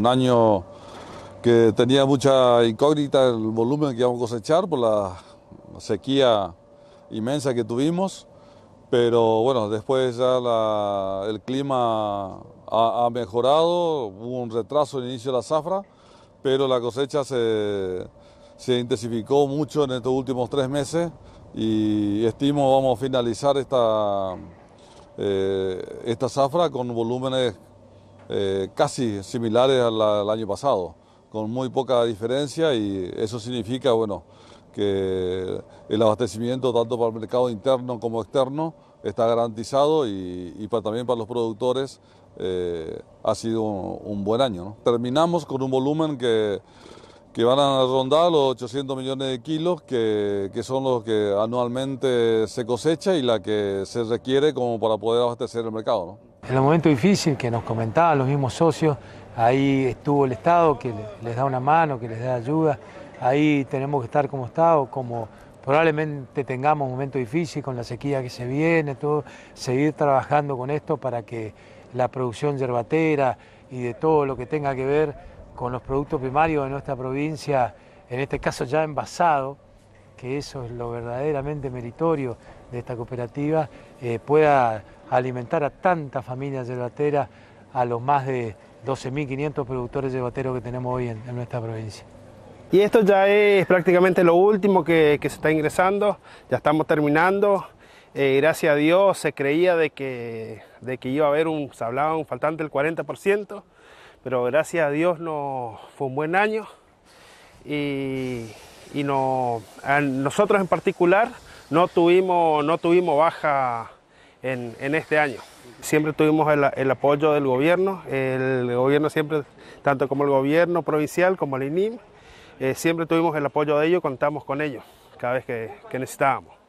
un año que tenía mucha incógnita el volumen que íbamos a cosechar por la sequía inmensa que tuvimos, pero bueno, después ya el clima ha, mejorado, hubo un retraso en el inicio de la zafra, pero la cosecha se, intensificó mucho en estos últimos tres meses y estimo vamos a finalizar esta, eh, esta zafra con volúmenes eh, casi similares al, año pasado, con muy poca diferencia y eso significa, bueno, que el abastecimiento tanto para el mercado interno como externo está garantizado y, también para los productores eh, ha sido un, buen año. Terminamos con un volumen que, que, van a rondar los 800 millones de kilos, que, que, son los que anualmente se cosecha y la que se requiere como para poder abastecer el mercado. ¿no? En los momentos difíciles que nos comentaban los mismos socios, ahí estuvo el Estado que les da una mano, que les da ayuda. Ahí tenemos que estar como Estado, como probablemente tengamos momento difícil con la sequía que se viene, todo, seguir trabajando con esto para que la producción yerbatera y de todo lo que tenga que ver con los productos primarios de nuestra provincia, en este caso ya envasado, que eso es lo verdaderamente meritorio de esta cooperativa, eh, pueda alimentar a tantas familias yerbateras, a los más de 12.500 productores yerbateros que tenemos hoy en, nuestra provincia. Y esto ya es prácticamente lo último que, se está ingresando, ya estamos terminando. Eh, gracias a Dios se creía de que, de que iba a haber un, se hablaba un faltante del 40%, pero gracias a Dios no, fue un buen año. Y y nosotros en particular no tuvimos, no tuvimos baja en, este año. Siempre tuvimos el, apoyo del gobierno, el gobierno siempre, tanto como el gobierno provincial como el INIM, eh, siempre tuvimos el apoyo de ellos, contamos con ellos cada vez que necesitábamos.